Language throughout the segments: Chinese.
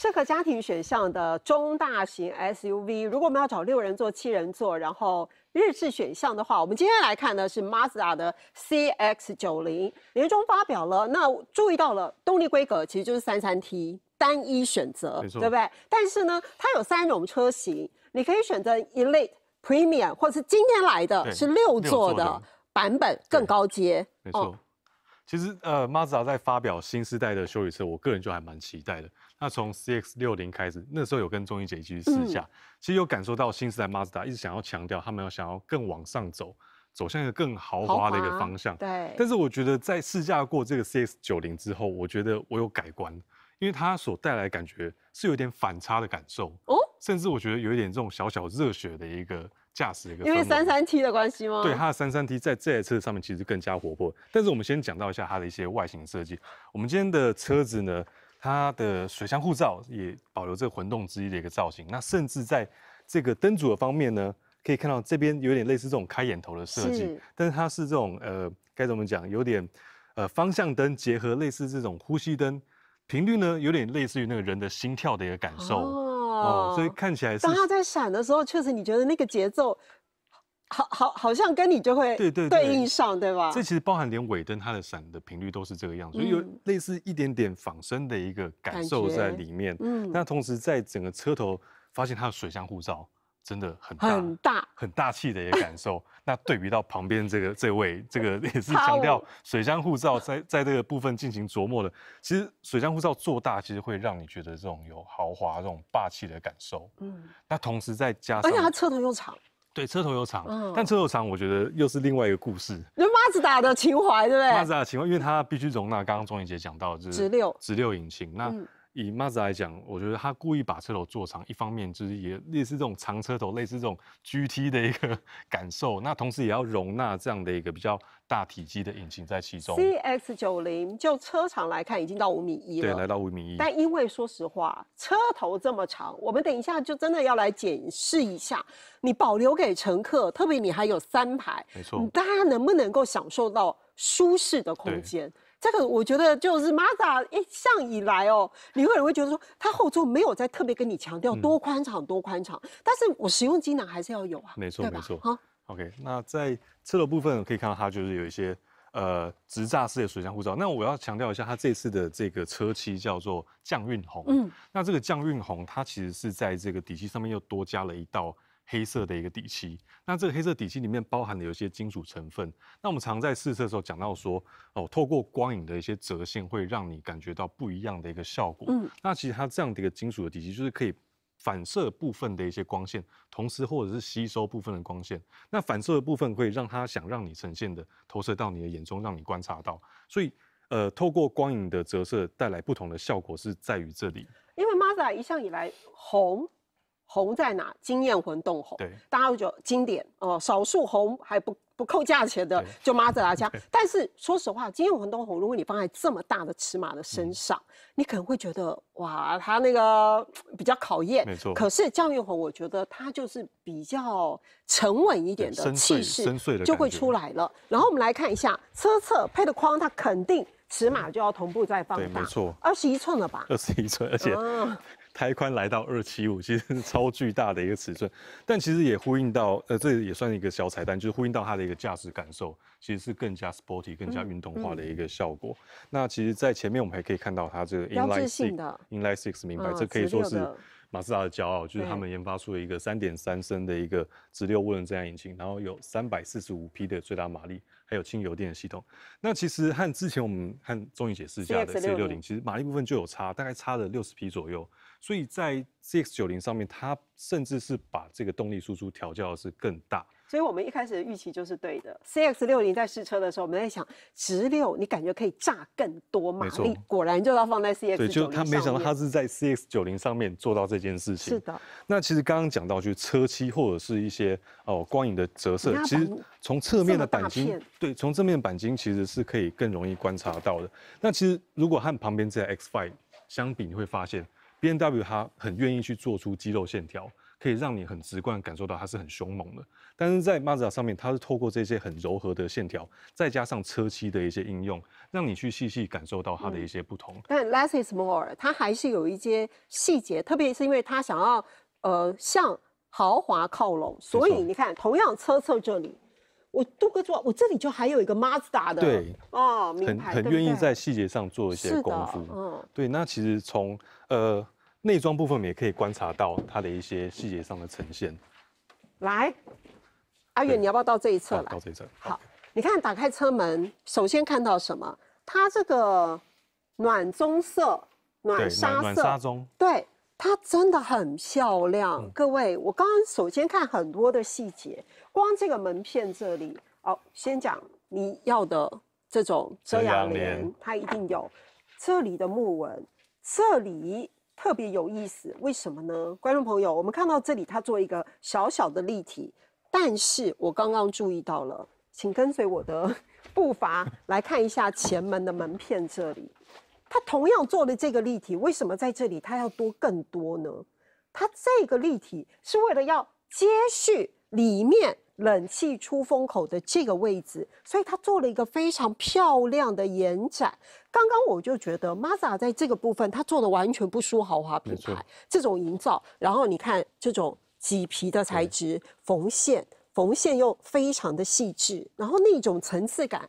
适合家庭选项的中大型 SUV，如果我们要找六人座、七人座，然后日式选项的话，我们今天来看的是 Mazda 的 CX-90，年终发表了。那注意到了动力规格其实就是 33T 单一选择，对不对？但是呢，它有三种车型，你可以选择 Elite、Premium，或是今天来的是六座的版本，更高阶，没错。其实呃，马自达在发表新时代的修理车，我个人就还蛮期待的。那从 C X 六零开始，那时候有跟钟怡姐一起去试驾，其实有感受到新时代马自达一直想要强调，他们要想要更往上走，走向一个更豪华的一个方向。对。但是我觉得在试驾过这个 C X 九零之后，我觉得我有改观，因为它所带来感觉是有点反差的感受哦，甚至我觉得有一点这种小小热血的一个。驾驶的一个，因为三三 T 的关系吗？对，它的三三 T 在这台车上面其实更加活泼。但是我们先讲到一下它的一些外形设计。我们今天的车子呢，它的水箱护罩也保留这个混动之一的一个造型。那甚至在这个灯组的方面呢，可以看到这边有点类似这种开眼头的设计，但是它是这种呃，该怎么讲，有点呃方向灯结合类似这种呼吸灯，频率呢有点类似于那个人的心跳的一个感受。哦，所以看起来当它在闪的时候，确实你觉得那个节奏好好好像跟你就会对对对应上，对吧？这其实包含连尾灯它的闪的频率都是这个样子，所以有类似一点点仿生的一个感受在里面。嗯，那同时在整个车头发现它的水箱护罩。真的很大很大很大气的一个感受。那对比到旁边这个这位，这个也是强调水箱护罩在在这个部分进行琢磨的。其实水箱护罩做大，其实会让你觉得这种有豪华、这种霸气的感受。嗯。那同时再加上，而且它车头又长。对，车头又长。嗯。但车头长，我觉得又是另外一个故事。那马自达的情怀，对不对？马自达情怀，因为它必须容纳刚刚钟颖姐讲到，就是直六。直六引擎。那。以 Mazda 来讲，我觉得它故意把车头做长，一方面就是也类似这种长车头，类似这种 GT 的一个 感受。那同时也要容纳这样的一个比较大体积的引擎在其中。CX 90就车长来看，已经到五米一了，对，来到五米一。但因为说实话，车头这么长，我们等一下就真的要来检视一下，你保留给乘客，特别你还有三排，没错，大家能不能够享受到舒适的空间？这个我觉得就是 Mazda 一向以来哦，你会不会觉得说它后座没有在特别跟你强调多宽敞多宽敞？但是我实用机能还是要有啊。没错没错，好，OK。那在车头部分可以看到它就是有一些呃直栅式的水箱护罩。那我要强调一下，它这次的这个车漆叫做降运红。嗯，那这个降运红它其实是在这个底漆上面又多加了一道。黑色的一个底漆，那这个黑色底漆里面包含的有一些金属成分。那我们常在试色的时候讲到说，哦，透过光影的一些折线，会让你感觉到不一样的一个效果。嗯，那其实它这样的一个金属的底漆，就是可以反射部分的一些光线，同时或者是吸收部分的光线。那反射的部分会让它想让你呈现的投射到你的眼中，让你观察到。所以，呃，透过光影的折射带来不同的效果，是在于这里。因为 Mazda 一向以来红。红在哪？惊艳魂动红，对，大家就经典哦。少数红还不不扣价钱的，就妈子大家。但是说实话，惊艳魂动红，如果你放在这么大的尺码的身上，你可能会觉得哇，它那个比较考验。没错。可是酱玉红，我觉得它就是比较沉稳一点的气势，就会出来了。然后我们来看一下车侧配的框，它肯定尺码就要同步再放大。对，没错。二十一寸了吧？二十一寸，而且。胎宽来到二七五，其实是超巨大的一个尺寸，但其实也呼应到，呃，这也算一个小彩蛋，就是呼应到它的一个驾驶感受，其实是更加 sporty、更加运动化的一个效果。那其实，在前面我们还可以看到它这个 inline 的 inline six 明白，这可以说是马自达的骄傲，就是他们研发出了一个三点三升的一个直六涡轮增压引擎，然后有三百四十五匹的最大马力，还有轻油电系统。那其实和之前我们和综艺姐试驾的 c 六零，其实马力部分就有差，大概差了六十匹左右。所以在 CX 90上面，它甚至是把这个动力输出调教的是更大。所以，我们一开始的预期就是对的。CX 60在试车的时候，我们在想直六，你感觉可以炸更多马力。没错，果然就要放在 CX 90上面。对，就他没想到他是在 CX 90上面做到这件事情。是的。那其实刚刚讲到，就是车漆或者是一些哦光影的折射，其实从侧面的钣金，对，从正面钣金其实是可以更容易观察到的。那其实如果和旁边这 x Five 相比，你会发现。B N W 它很愿意去做出肌肉线条，可以让你很直观感受到它是很凶猛的。但是在 Mazda 上面，它是透过这些很柔和的线条，再加上车漆的一些应用，让你去细细感受到它的一些不同。但 less is more，它还是有一些细节，特别是因为它想要呃向豪华靠拢，所以你看，同样车侧这里，我杜哥做，我这里就还有一个 Mazda 的，对，哦，很很愿意在细节上做一些功夫。嗯，对，那其实从呃，内装部分也可以观察到它的一些细节上的呈现。来，阿远，你要不要到这一侧来？到这一侧。好，你看，打开车门，首先看到什么？它这个暖棕色，暖沙色。暖沙棕。对，它真的很漂亮。各位，我刚刚首先看很多的细节，光这个门片这里，哦，先讲你要的这种遮阳帘，它一定有。这里的木纹。这里特别有意思，为什么呢？观众朋友，我们看到这里，它做一个小小的立体，但是我刚刚注意到了，请跟随我的 步伐来看一下前门的门片。这里，它同样做了这个立体，为什么在这里它要多更多呢？它这个立体是为了要接续里面。冷气出风口的这个位置，所以它做了一个非常漂亮的延展。刚刚我就觉得 m a z a 在这个部分它做的完全不输豪华品牌这种营造。然后你看这种麂皮的材质，缝线，缝线又非常的细致，然后那种层次感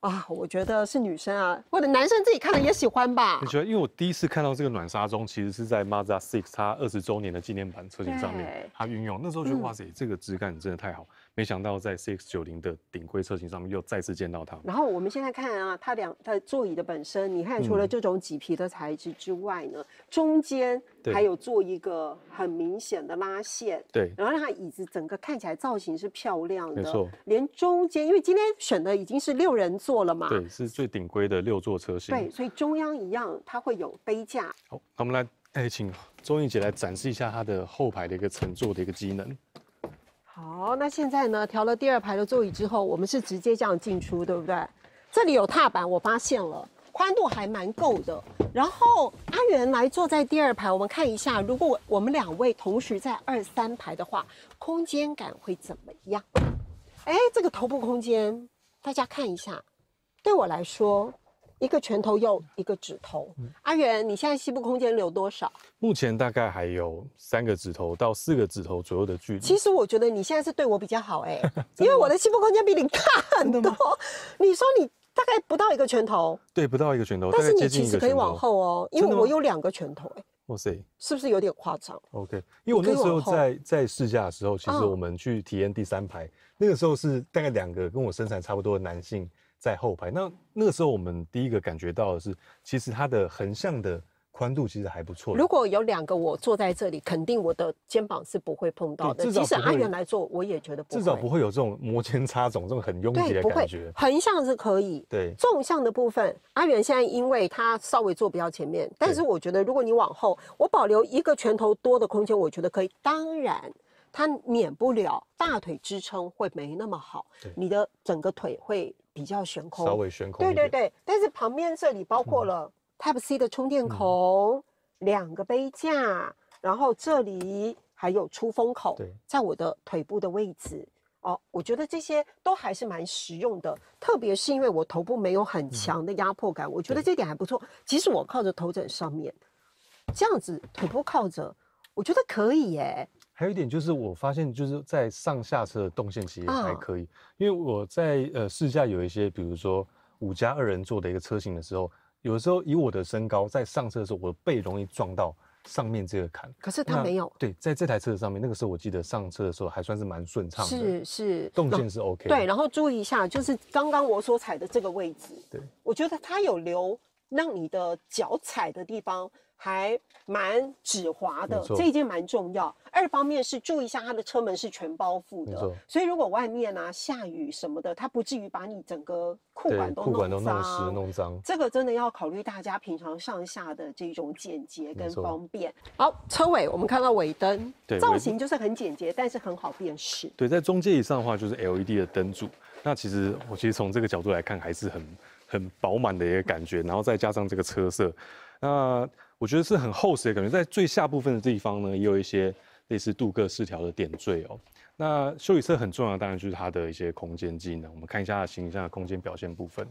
啊，我觉得是女生啊或者男生自己看了也喜欢吧。你觉得？因为我第一次看到这个暖沙棕，其实是在 Mazda Six 它二十周年的纪念版车型上面它运用，那时候就哇塞，这个质感真的太好。没想到在 CX 90的顶规车型上面又再次见到它。然后我们现在看啊，它两它座椅的本身，你看除了这种麂皮的材质之外呢，中间还有做一个很明显的拉线，对，然后让它椅子整个看起来造型是漂亮的，没错。连中间，因为今天选的已经是六人座了嘛，对，是最顶规的六座车型，对，所以中央一样它会有杯架。好，我们来，哎，请钟玉姐来展示一下它的后排的一个乘坐的一个机能。好，那现在呢？调了第二排的座椅之后，我们是直接这样进出，对不对？这里有踏板，我发现了，宽度还蛮够的。然后阿原来坐在第二排，我们看一下，如果我们两位同时在二三排的话，空间感会怎么样？哎，这个头部空间，大家看一下，对我来说。一个拳头又一个指头，阿元，你现在西部空间留多少？目前大概还有三个指头到四个指头左右的距离。其实我觉得你现在是对我比较好哎，因为我的西部空间比你大很多。你说你大概不到一个拳头，对，不到一个拳头。但其实可以往后哦，因为我有两个拳头哎。哇塞！是不是有点夸张？OK，因为我那时候在在试驾的时候，其实我们去体验第三排，那个时候是大概两个跟我身材差不多的男性。在后排，那那个时候我们第一个感觉到的是，其实它的横向的宽度其实还不错。如果有两个我坐在这里，肯定我的肩膀是不会碰到的。即使阿元来坐，我也觉得至少不会有这种摩肩擦踵、这种很拥挤的感觉。横向是可以，对，纵向的部分，阿远现在因为他稍微坐比较前面，但是我觉得如果你往后，我保留一个拳头多的空间，我觉得可以。当然，它免不了大腿支撑会没那么好，你的整个腿会。比较悬空，稍微悬空对对对，但是旁边这里包括了 Type C 的充电口，两个杯架，然后这里还有出风口。在我的腿部的位置，哦，我觉得这些都还是蛮实用的，特别是因为我头部没有很强的压迫感，我觉得这点还不错。其实我靠着头枕上面，这样子腿部靠着，我觉得可以耶。还有一点就是，我发现就是在上下车的动线其实还可以，因为我在呃试驾有一些，比如说五加二人座的一个车型的时候，有的时候以我的身高在上车的时候，我背容易撞到上面这个坎。可是它没有。对，在这台车子上面，那个时候我记得上车的时候还算是蛮顺畅的。是是，动线是 OK。对，然后注意一下，就是刚刚我所踩的这个位置，对，我觉得它有留让你的脚踩的地方。还蛮止滑的，这一件蛮重要。二方面是注意一下它的车门是全包覆的，所以如果外面啊下雨什么的，它不至于把你整个裤管都弄脏。弄湿、弄脏，这个真的要考虑大家平常上下的这种简洁跟方便。好，车尾我们看到尾灯，造型就是很简洁，但是很好辨识。对，在中间以上的话就是 LED 的灯组，那其实我其实从这个角度来看还是很很饱满的一个感觉，然后再加上这个车色，那。我觉得是很厚实的感觉，在最下部分的地方呢，也有一些类似镀铬饰条的点缀哦。那修理车很重要，当然就是它的一些空间技能。我们看一下它行李箱的空间表现部分。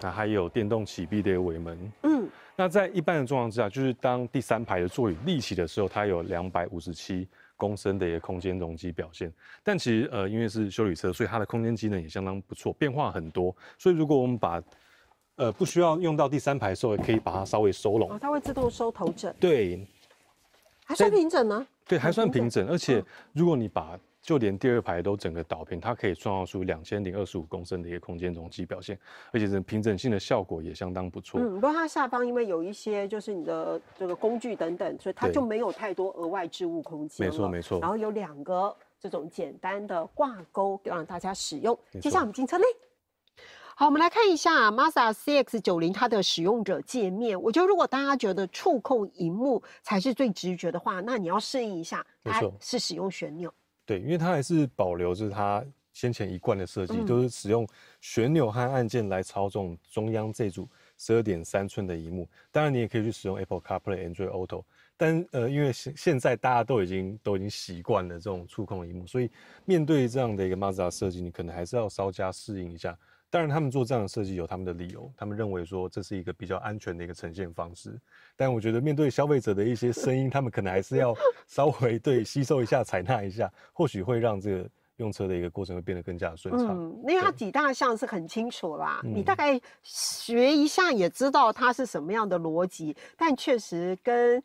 那还有电动起闭的尾门。嗯。那在一般的状况之下，就是当第三排的座椅立起的时候，它有两百五十七公升的一个空间容积表现。但其实呃，因为是修理车，所以它的空间机能也相当不错，变化很多。所以如果我们把呃，不需要用到第三排的时候，可以把它稍微收拢。哦，它会自动收头枕。对，还算平整呢。对，还算平整，而且如果你把就连第二排都整个倒平，它可以创造出两千零二十五公升的一个空间容积表现，而且是平整性的效果也相当不错。嗯，不过它下方因为有一些就是你的这个工具等等，所以它就没有太多额外置物空间没错没错。然后有两个这种简单的挂钩让大家使用。接下来我们进车内。好，我们来看一下 Mazda CX-90 它的使用者界面。我觉得如果大家觉得触控荧幕才是最直觉的话，那你要适应一下，它是使用旋钮。对，因为它还是保留着它先前一贯的设计，都是使用旋钮和按键来操纵中央这组十二点三寸的荧幕。当然，你也可以去使用 Apple CarPlay、Android Auto，但呃，因为现现在大家都已经都已经习惯了这种触控荧幕，所以面对这样的一个 Mazda 设计，你可能还是要稍加适应一下。当然，他们做这样的设计有他们的理由，他们认为说这是一个比较安全的一个呈现方式。但我觉得面对消费者的一些声音，他们可能还是要稍微对吸收一下、采纳一下，或许会让这个用车的一个过程会变得更加顺畅。嗯，那几大项是很清楚啦，你大概学一下也知道它是什么样的逻辑。但确实跟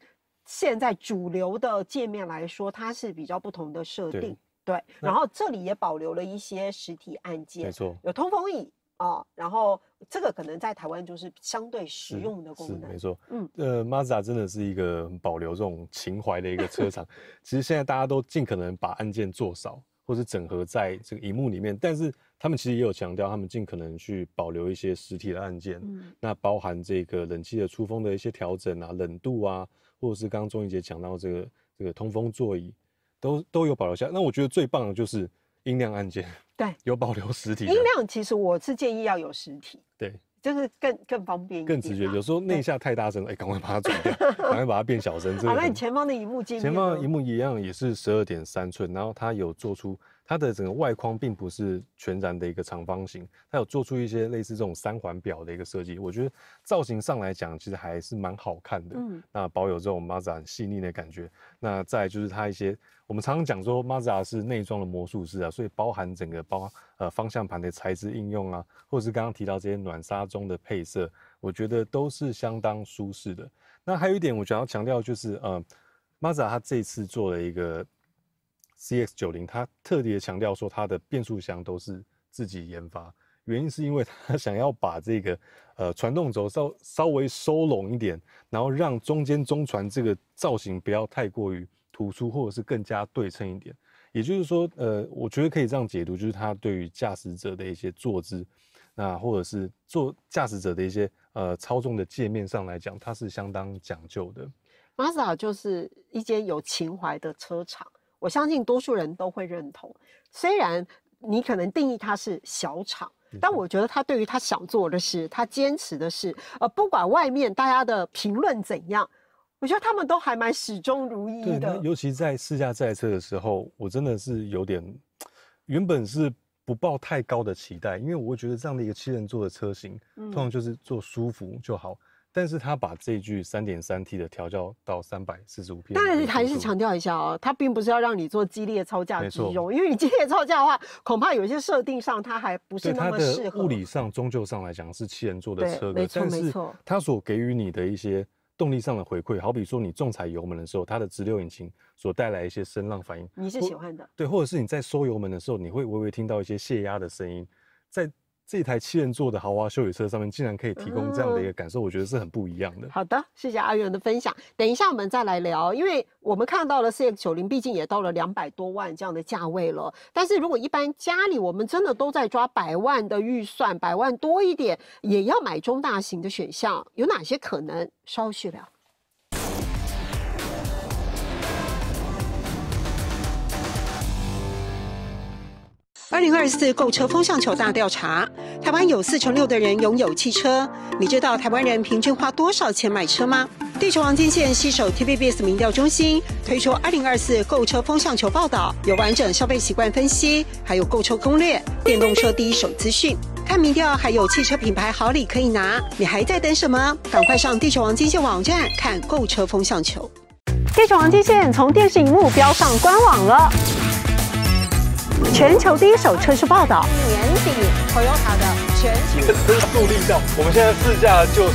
现在主流的界面来说，它是比较不同的设定。对，然后这里也保留了一些实体按键，没错，有通风椅啊，然后这个可能在台湾就是相对实用的功能。是，没错，嗯，呃，马自达真的是一个保留这种情怀的一个车厂。其实现在大家都尽可能把按键做少，或是整合在这个荧幕里面，但是他们其实也有强调，他们尽可能去保留一些实体的按键，那包含这个冷气的出风的一些调整啊，冷度啊，或者是刚刚钟仪姐讲到这个这个通风座椅。都都有保留下，那我觉得最棒的就是音量按键，对，有保留实体。音量其实我是建议要有实体，对，就是更更方便更直觉。有时候那下太大声了，哎，赶快把它 转掉，赶快把它变小声。好，那你前方的荧幕镜，前方的荧幕一样也是十二点三寸，然后它有做出。它的整个外框并不是全然的一个长方形，它有做出一些类似这种三环表的一个设计。我觉得造型上来讲，其实还是蛮好看的。嗯，那保有这种马自达细腻的感觉。那再就是它一些，我们常常讲说马自达是内装的魔术师啊，所以包含整个包呃方向盘的材质应用啊，或是刚刚提到这些暖沙棕的配色，我觉得都是相当舒适的。那还有一点，我想要强调就是呃，马自达它这次做了一个。C X 九零，它特别强调说它的变速箱都是自己研发，原因是因为它想要把这个呃传动轴稍稍微收拢一点，然后让中间中传这个造型不要太过于突出，或者是更加对称一点。也就是说，呃，我觉得可以这样解读，就是它对于驾驶者的一些坐姿，那或者是坐驾驶者的一些呃操纵的界面上来讲，它是相当讲究的。玛莎就是一间有情怀的车厂。我相信多数人都会认同，虽然你可能定义它是小厂，但我觉得他对于他想做的事，他坚持的事，呃，不管外面大家的评论怎样，我觉得他们都还蛮始终如一的。尤其在试驾这台车的时候，我真的是有点，原本是不抱太高的期待，因为我会觉得这样的一个七人座的车型，通常就是坐舒服就好。但是他把这句三点三 T 的调教到三百四十五匹，但是还是强调一下哦，他并不是要让你做激烈超驾之用，因为你激烈超驾的话，恐怕有一些设定上它还不是那么适合。它物理上终究上来讲是七人座的车，没错没错。它所给予你的一些动力上的回馈，好比说你重踩油门的时候，它的直流引擎所带来一些声浪反应，你是喜欢的。对，或者是你在收油门的时候，你会微微听到一些泄压的声音，在。这台七人座的豪华休旅车上面竟然可以提供这样的一个感受，我觉得是很不一样的。好的，谢谢阿元的分享。等一下我们再来聊，因为我们看到了 CX 九零，毕竟也到了两百多万这样的价位了。但是如果一般家里我们真的都在抓百万的预算，百万多一点也要买中大型的选项，有哪些可能？稍后续聊。二零二四购车风向球大调查，台湾有四成六的人拥有汽车。你知道台湾人平均花多少钱买车吗？地球王金线携手 T VBS 民调中心推出二零二四购车风向球报道，有完整消费习惯分析，还有购车攻略、电动车第一手资讯，看民调还有汽车品牌好礼可以拿。你还在等什么？赶快上地球王金线网站看购车风向球。地球王金线从电视荧幕飙上官网了。全球第一手车市报道，年底 Toyota 的全新速力系我们现在试驾就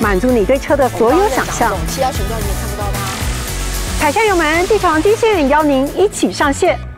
满足你对车的所有想象。其他频道你也看不到的，踩下油门，地闯极限，邀您一起上线。